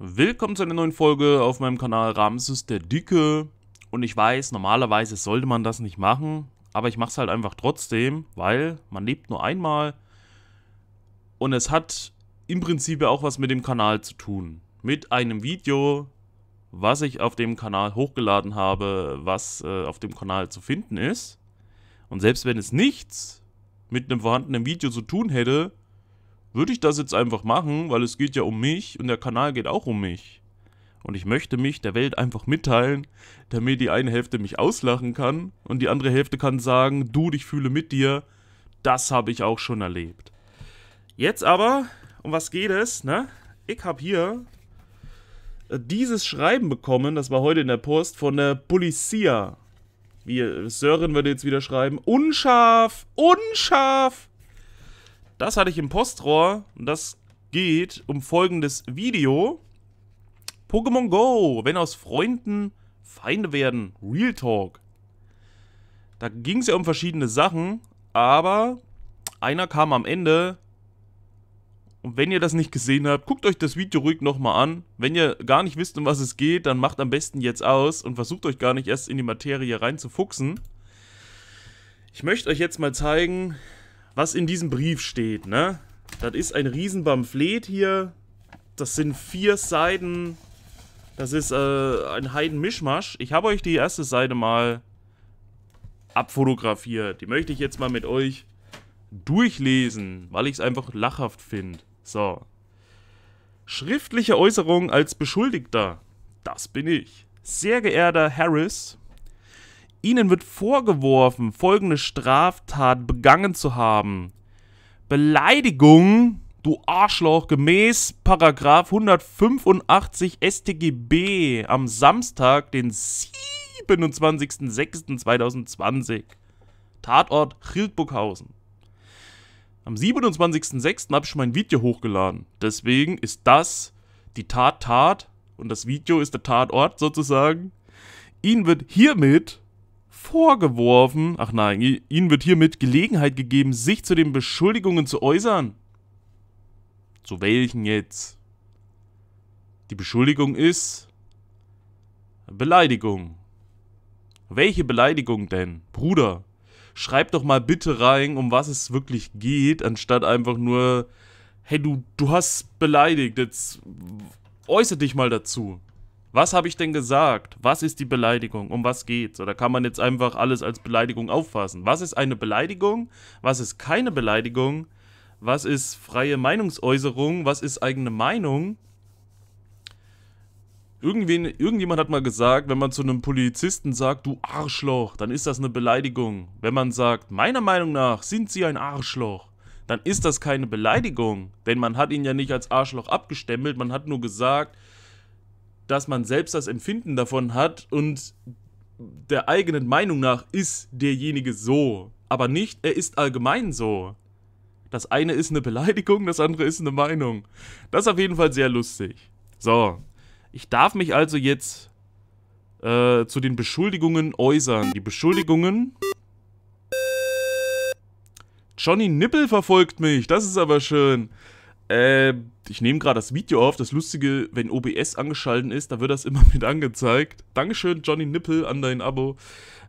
Willkommen zu einer neuen Folge auf meinem Kanal Ramses der Dicke. Und ich weiß, normalerweise sollte man das nicht machen, aber ich mache es halt einfach trotzdem, weil man lebt nur einmal. Und es hat im Prinzip ja auch was mit dem Kanal zu tun. Mit einem Video, was ich auf dem Kanal hochgeladen habe, was äh, auf dem Kanal zu finden ist. Und selbst wenn es nichts mit einem vorhandenen Video zu tun hätte, würde ich das jetzt einfach machen, weil es geht ja um mich und der Kanal geht auch um mich. Und ich möchte mich der Welt einfach mitteilen, damit die eine Hälfte mich auslachen kann und die andere Hälfte kann sagen, du, ich fühle mit dir, das habe ich auch schon erlebt. Jetzt aber, um was geht es, ne? Ich habe hier äh, dieses Schreiben bekommen, das war heute in der Post, von der Polizia. Wie Sören würde jetzt wieder schreiben, unscharf, unscharf. Das hatte ich im Postrohr und das geht um folgendes Video. Pokémon Go, wenn aus Freunden Feinde werden. Real Talk. Da ging es ja um verschiedene Sachen, aber einer kam am Ende. Und wenn ihr das nicht gesehen habt, guckt euch das Video ruhig nochmal an. Wenn ihr gar nicht wisst, um was es geht, dann macht am besten jetzt aus und versucht euch gar nicht erst in die Materie reinzufuchsen. Ich möchte euch jetzt mal zeigen, was in diesem Brief steht, ne? Das ist ein Riesenbamflet hier. Das sind vier Seiten. Das ist äh, ein Heidenmischmasch. Ich habe euch die erste Seite mal abfotografiert. Die möchte ich jetzt mal mit euch durchlesen, weil ich es einfach lachhaft finde. So. Schriftliche Äußerung als Beschuldigter. Das bin ich. Sehr geehrter Harris, Ihnen wird vorgeworfen, folgende Straftat begangen zu haben. Beleidigung, du Arschloch, gemäß Paragraf 185 StGB am Samstag, den 27.06.2020. Tatort Hildburghausen. Am 27.06. habe ich schon mein Video hochgeladen. Deswegen ist das die Tat Tat und das Video ist der Tatort sozusagen. Ihnen wird hiermit vorgeworfen, ach nein, ihnen wird hiermit Gelegenheit gegeben, sich zu den Beschuldigungen zu äußern. Zu welchen jetzt? Die Beschuldigung ist Beleidigung. Welche Beleidigung denn? Bruder, schreib doch mal bitte rein, um was es wirklich geht, anstatt einfach nur, hey, du, du hast beleidigt, jetzt äußere dich mal dazu. Was habe ich denn gesagt? Was ist die Beleidigung? Um was geht's? Oder kann man jetzt einfach alles als Beleidigung auffassen? Was ist eine Beleidigung? Was ist keine Beleidigung? Was ist freie Meinungsäußerung? Was ist eigene Meinung? Irgendwen, irgendjemand hat mal gesagt, wenn man zu einem Polizisten sagt, du Arschloch, dann ist das eine Beleidigung. Wenn man sagt, meiner Meinung nach sind sie ein Arschloch, dann ist das keine Beleidigung. Denn man hat ihn ja nicht als Arschloch abgestempelt, man hat nur gesagt, dass man selbst das Empfinden davon hat und der eigenen Meinung nach ist derjenige so, aber nicht, er ist allgemein so. Das eine ist eine Beleidigung, das andere ist eine Meinung. Das ist auf jeden Fall sehr lustig. So, ich darf mich also jetzt äh, zu den Beschuldigungen äußern. Die Beschuldigungen... Johnny Nippel verfolgt mich, das ist aber schön. Äh ich nehme gerade das Video auf. Das Lustige, wenn OBS angeschaltet ist, da wird das immer mit angezeigt. Dankeschön, Johnny Nippel, an dein Abo.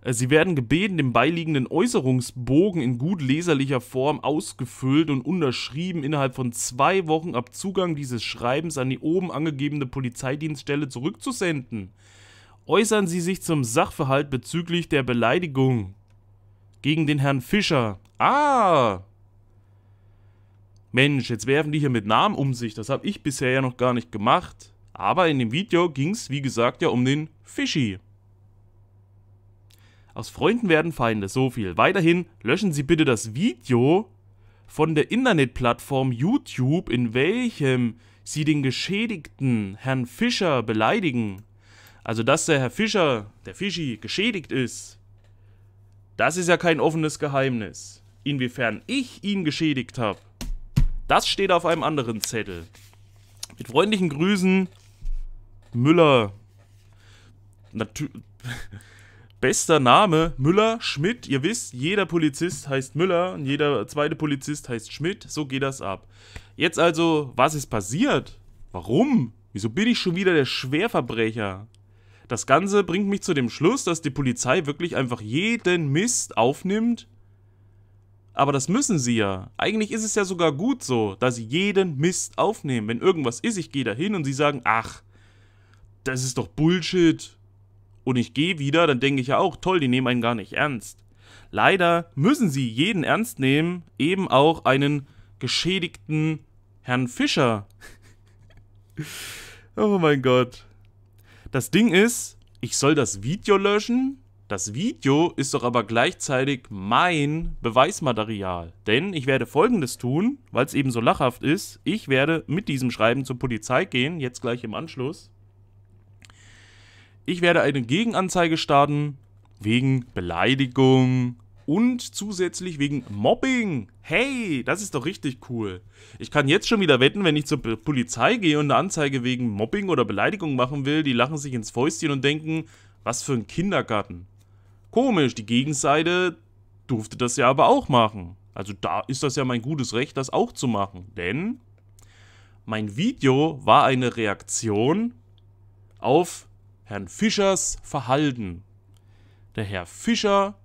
Äh, sie werden gebeten, den beiliegenden Äußerungsbogen in gut leserlicher Form ausgefüllt und unterschrieben, innerhalb von zwei Wochen ab Zugang dieses Schreibens an die oben angegebene Polizeidienststelle zurückzusenden. Äußern Sie sich zum Sachverhalt bezüglich der Beleidigung gegen den Herrn Fischer. Ah! Mensch, jetzt werfen die hier mit Namen um sich. Das habe ich bisher ja noch gar nicht gemacht. Aber in dem Video ging es, wie gesagt, ja um den Fischi. Aus Freunden werden Feinde, so viel. Weiterhin löschen Sie bitte das Video von der Internetplattform YouTube, in welchem Sie den Geschädigten, Herrn Fischer, beleidigen. Also, dass der Herr Fischer, der Fischi, geschädigt ist, das ist ja kein offenes Geheimnis. Inwiefern ich ihn geschädigt habe, das steht auf einem anderen Zettel. Mit freundlichen Grüßen, Müller. Natu Bester Name, Müller, Schmidt. Ihr wisst, jeder Polizist heißt Müller und jeder zweite Polizist heißt Schmidt. So geht das ab. Jetzt also, was ist passiert? Warum? Wieso bin ich schon wieder der Schwerverbrecher? Das Ganze bringt mich zu dem Schluss, dass die Polizei wirklich einfach jeden Mist aufnimmt aber das müssen sie ja. Eigentlich ist es ja sogar gut so, dass sie jeden Mist aufnehmen. Wenn irgendwas ist, ich gehe da hin und sie sagen, ach, das ist doch Bullshit. Und ich gehe wieder, dann denke ich ja auch, toll, die nehmen einen gar nicht ernst. Leider müssen sie jeden ernst nehmen, eben auch einen geschädigten Herrn Fischer. oh mein Gott. Das Ding ist, ich soll das Video löschen, das Video ist doch aber gleichzeitig mein Beweismaterial. Denn ich werde folgendes tun, weil es eben so lachhaft ist. Ich werde mit diesem Schreiben zur Polizei gehen, jetzt gleich im Anschluss. Ich werde eine Gegenanzeige starten wegen Beleidigung und zusätzlich wegen Mobbing. Hey, das ist doch richtig cool. Ich kann jetzt schon wieder wetten, wenn ich zur Polizei gehe und eine Anzeige wegen Mobbing oder Beleidigung machen will, die lachen sich ins Fäustchen und denken, was für ein Kindergarten. Komisch, die Gegenseite durfte das ja aber auch machen. Also da ist das ja mein gutes Recht, das auch zu machen. Denn mein Video war eine Reaktion auf Herrn Fischers Verhalten. Der Herr Fischer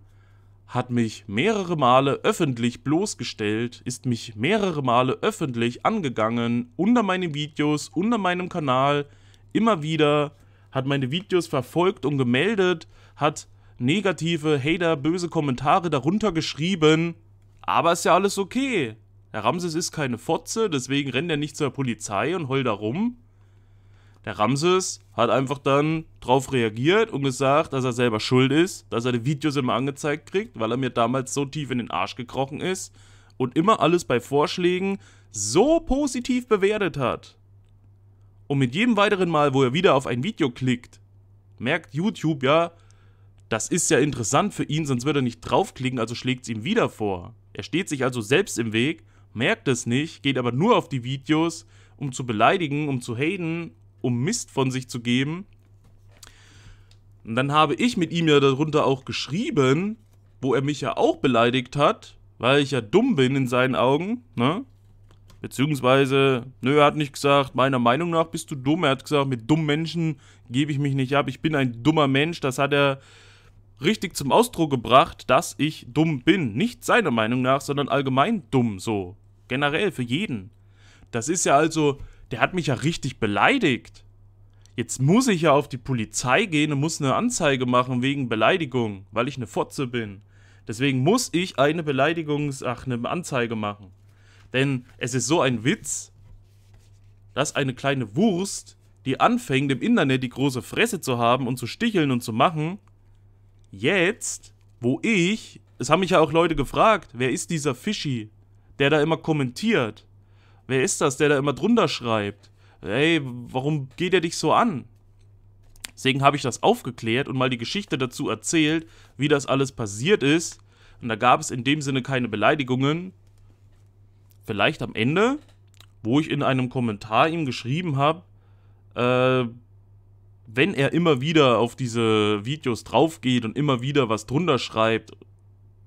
hat mich mehrere Male öffentlich bloßgestellt, ist mich mehrere Male öffentlich angegangen, unter meinen Videos, unter meinem Kanal, immer wieder, hat meine Videos verfolgt und gemeldet, hat negative, Hater, böse Kommentare darunter geschrieben. Aber ist ja alles okay. Der Ramses ist keine Fotze, deswegen rennt er nicht zur Polizei und heult da rum. Der Ramses hat einfach dann drauf reagiert und gesagt, dass er selber schuld ist, dass er die Videos immer angezeigt kriegt, weil er mir damals so tief in den Arsch gekrochen ist und immer alles bei Vorschlägen so positiv bewertet hat. Und mit jedem weiteren Mal, wo er wieder auf ein Video klickt, merkt YouTube ja, das ist ja interessant für ihn, sonst würde er nicht draufklicken, also schlägt es ihm wieder vor. Er steht sich also selbst im Weg, merkt es nicht, geht aber nur auf die Videos, um zu beleidigen, um zu haten, um Mist von sich zu geben. Und dann habe ich mit ihm ja darunter auch geschrieben, wo er mich ja auch beleidigt hat, weil ich ja dumm bin in seinen Augen, ne? Beziehungsweise, nö, er hat nicht gesagt, meiner Meinung nach bist du dumm. Er hat gesagt, mit dummen Menschen gebe ich mich nicht ab. Ich bin ein dummer Mensch. Das hat er richtig zum Ausdruck gebracht, dass ich dumm bin. Nicht seiner Meinung nach, sondern allgemein dumm so. Generell für jeden. Das ist ja also, der hat mich ja richtig beleidigt. Jetzt muss ich ja auf die Polizei gehen und muss eine Anzeige machen wegen Beleidigung, weil ich eine Fotze bin. Deswegen muss ich eine Beleidigungs-, ach, eine Anzeige machen. Denn es ist so ein Witz, dass eine kleine Wurst, die anfängt im Internet die große Fresse zu haben und zu sticheln und zu machen, Jetzt, wo ich, es haben mich ja auch Leute gefragt, wer ist dieser Fischi, der da immer kommentiert? Wer ist das, der da immer drunter schreibt? Ey, warum geht er dich so an? Deswegen habe ich das aufgeklärt und mal die Geschichte dazu erzählt, wie das alles passiert ist. Und da gab es in dem Sinne keine Beleidigungen. Vielleicht am Ende, wo ich in einem Kommentar ihm geschrieben habe, äh, wenn er immer wieder auf diese Videos drauf geht und immer wieder was drunter schreibt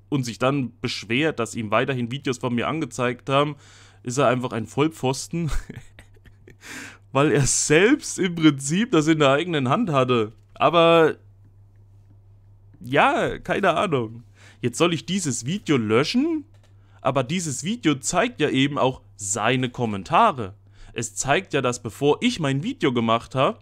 und sich dann beschwert, dass ihm weiterhin Videos von mir angezeigt haben, ist er einfach ein Vollpfosten, weil er selbst im Prinzip das in der eigenen Hand hatte. Aber ja, keine Ahnung. Jetzt soll ich dieses Video löschen, aber dieses Video zeigt ja eben auch seine Kommentare. Es zeigt ja, dass bevor ich mein Video gemacht habe,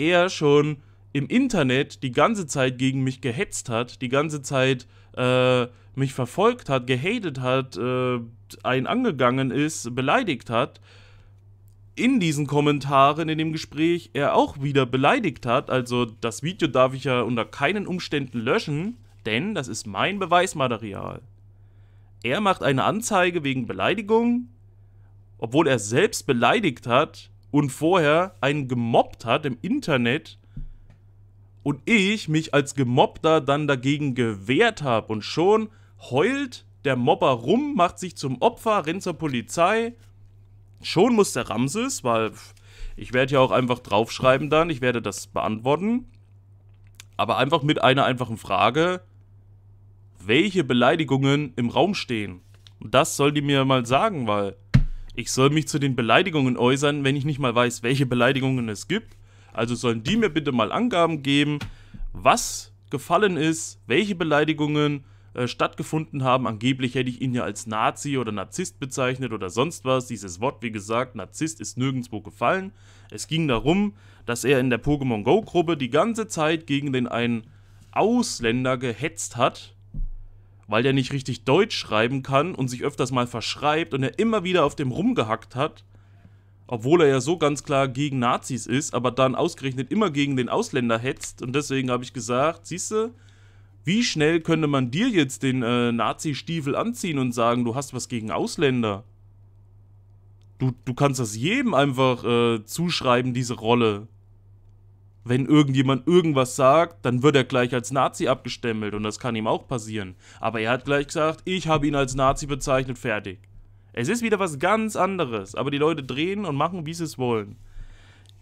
er schon im Internet die ganze Zeit gegen mich gehetzt hat, die ganze Zeit äh, mich verfolgt hat, gehatet hat, äh, einen angegangen ist, beleidigt hat, in diesen Kommentaren, in dem Gespräch, er auch wieder beleidigt hat. Also das Video darf ich ja unter keinen Umständen löschen, denn das ist mein Beweismaterial. Er macht eine Anzeige wegen Beleidigung, obwohl er selbst beleidigt hat und vorher einen gemobbt hat im Internet und ich mich als Gemobbter dann dagegen gewehrt habe und schon heult der Mobber rum, macht sich zum Opfer, rennt zur Polizei. Schon muss der Ramses, weil ich werde ja auch einfach draufschreiben dann, ich werde das beantworten. Aber einfach mit einer einfachen Frage, welche Beleidigungen im Raum stehen. Und das soll die mir mal sagen, weil ich soll mich zu den Beleidigungen äußern, wenn ich nicht mal weiß, welche Beleidigungen es gibt. Also sollen die mir bitte mal Angaben geben, was gefallen ist, welche Beleidigungen äh, stattgefunden haben. Angeblich hätte ich ihn ja als Nazi oder Narzisst bezeichnet oder sonst was. Dieses Wort, wie gesagt, Narzisst ist nirgendwo gefallen. Es ging darum, dass er in der Pokémon Go-Gruppe die ganze Zeit gegen den einen Ausländer gehetzt hat, weil der nicht richtig Deutsch schreiben kann und sich öfters mal verschreibt und er immer wieder auf dem rumgehackt hat, obwohl er ja so ganz klar gegen Nazis ist, aber dann ausgerechnet immer gegen den Ausländer hetzt. Und deswegen habe ich gesagt, siehst du, wie schnell könnte man dir jetzt den äh, Nazi-Stiefel anziehen und sagen, du hast was gegen Ausländer? Du, du kannst das jedem einfach äh, zuschreiben, diese Rolle wenn irgendjemand irgendwas sagt, dann wird er gleich als Nazi abgestempelt und das kann ihm auch passieren. Aber er hat gleich gesagt, ich habe ihn als Nazi bezeichnet, fertig. Es ist wieder was ganz anderes, aber die Leute drehen und machen, wie sie es wollen.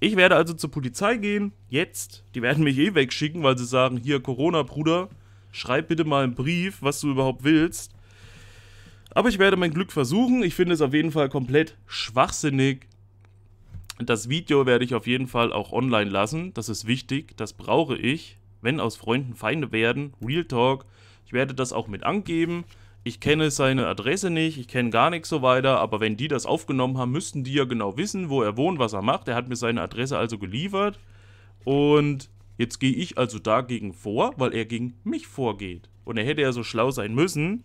Ich werde also zur Polizei gehen, jetzt. Die werden mich eh wegschicken, weil sie sagen, hier Corona, Bruder, schreib bitte mal einen Brief, was du überhaupt willst. Aber ich werde mein Glück versuchen. Ich finde es auf jeden Fall komplett schwachsinnig, das Video werde ich auf jeden Fall auch online lassen. Das ist wichtig. Das brauche ich. Wenn aus Freunden Feinde werden. Real Talk. Ich werde das auch mit angeben. Ich kenne seine Adresse nicht, ich kenne gar nichts so weiter, aber wenn die das aufgenommen haben, müssten die ja genau wissen, wo er wohnt, was er macht. Er hat mir seine Adresse also geliefert. Und jetzt gehe ich also dagegen vor, weil er gegen mich vorgeht. Und er hätte ja so schlau sein müssen,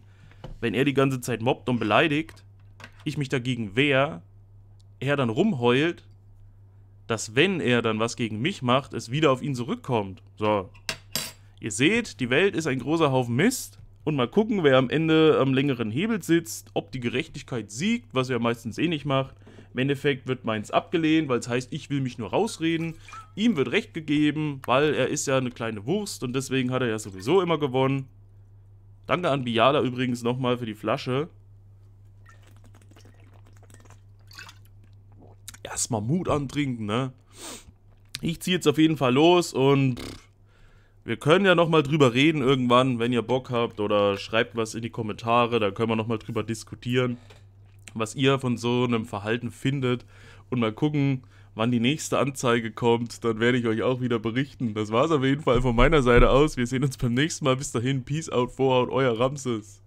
wenn er die ganze Zeit mobbt und beleidigt, ich mich dagegen wehre, er dann rumheult dass wenn er dann was gegen mich macht, es wieder auf ihn zurückkommt. So. Ihr seht, die Welt ist ein großer Haufen Mist. Und mal gucken, wer am Ende am längeren Hebel sitzt, ob die Gerechtigkeit siegt, was er meistens eh nicht macht. Im Endeffekt wird meins abgelehnt, weil es heißt, ich will mich nur rausreden. Ihm wird Recht gegeben, weil er ist ja eine kleine Wurst und deswegen hat er ja sowieso immer gewonnen. Danke an Biala übrigens nochmal für die Flasche. erstmal Mut antrinken, ne? Ich ziehe jetzt auf jeden Fall los und wir können ja nochmal drüber reden irgendwann, wenn ihr Bock habt oder schreibt was in die Kommentare, da können wir nochmal drüber diskutieren, was ihr von so einem Verhalten findet und mal gucken, wann die nächste Anzeige kommt, dann werde ich euch auch wieder berichten. Das war es auf jeden Fall von meiner Seite aus. Wir sehen uns beim nächsten Mal. Bis dahin, Peace out, Vorhaut, euer Ramses.